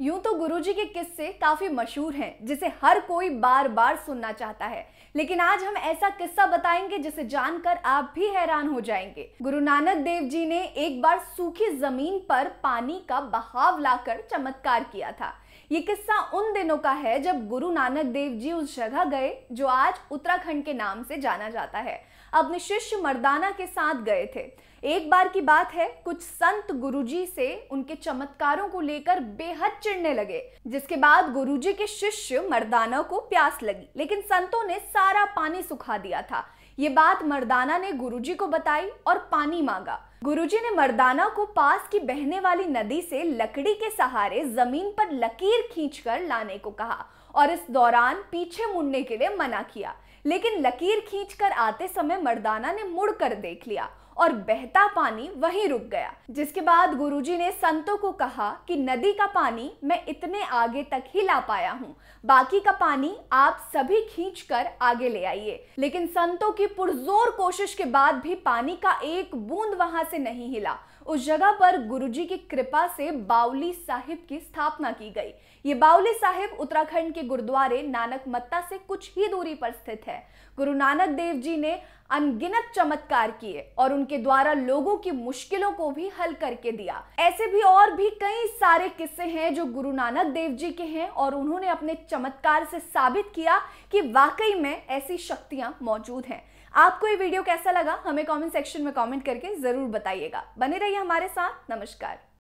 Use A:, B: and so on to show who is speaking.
A: यूं तो गुरुजी के किस्से काफी मशहूर हैं जिसे हर कोई बार बार सुनना चाहता है लेकिन आज हम ऐसा किस्सा बताएंगे जिसे जानकर आप भी हैरान हो जाएंगे गुरु नानक देव जी ने एक बार सूखी जमीन पर पानी का बहाव लाकर चमत्कार किया था ये किस्सा उन दिनों का है जब गुरु नानक देव जी उस जगह गए जो आज उत्तराखंड के नाम से जाना जाता है अपने शिष्य मर्दाना के साथ गए थे एक बार की बात है कुछ संत गुरुजी से उनके चमत्कारों को लेकर बेहद चिढ़ने लगे जिसके बाद गुरुजी के शिष्य मर्दाना को प्यास लगी लेकिन संतों ने सारा पानी सुखा दिया था ये बात मर्दाना ने गुरुजी को बताई और पानी मांगा गुरुजी ने मर्दाना को पास की बहने वाली नदी से लकड़ी के सहारे जमीन पर लकीर खींचकर लाने को कहा और इस दौरान पीछे मुड़ने के लिए मना किया लेकिन लकीर खींचकर आते समय मर्दाना ने मुड़ कर देख लिया और बहता पानी वहीं रुक गया जिसके बाद गुरुजी ने संतों को कहा कि नदी का पानी मैं इतने आगे तक ही ला पाया हूँ बाकी का पानी आप सभी खींच कर आगे ले आइए लेकिन संतों की पुरजोर कोशिश के बाद भी पानी का एक बूंद वहां से नहीं हिला उस जगह पर गुरुजी की कृपा से बाउली साहिब की स्थापना की गई ये बाउली साहिब उत्तराखंड के गुरुद्वारे नानक मत्ता से कुछ ही दूरी पर स्थित है है गुरु नानक देव जी ने अनगिनत चमत्कार किए और उनके द्वारा लोगों की मुश्किलों को भी हल करके दिया ऐसे भी और भी कई सारे किस्से हैं जो गुरु नानक देव जी के हैं और उन्होंने अपने चमत्कार से साबित किया कि वाकई में ऐसी शक्तियां मौजूद हैं आपको ये वीडियो कैसा लगा हमें कमेंट सेक्शन में कमेंट करके ज़रूर बताइएगा बने रहिए हमारे साथ नमस्कार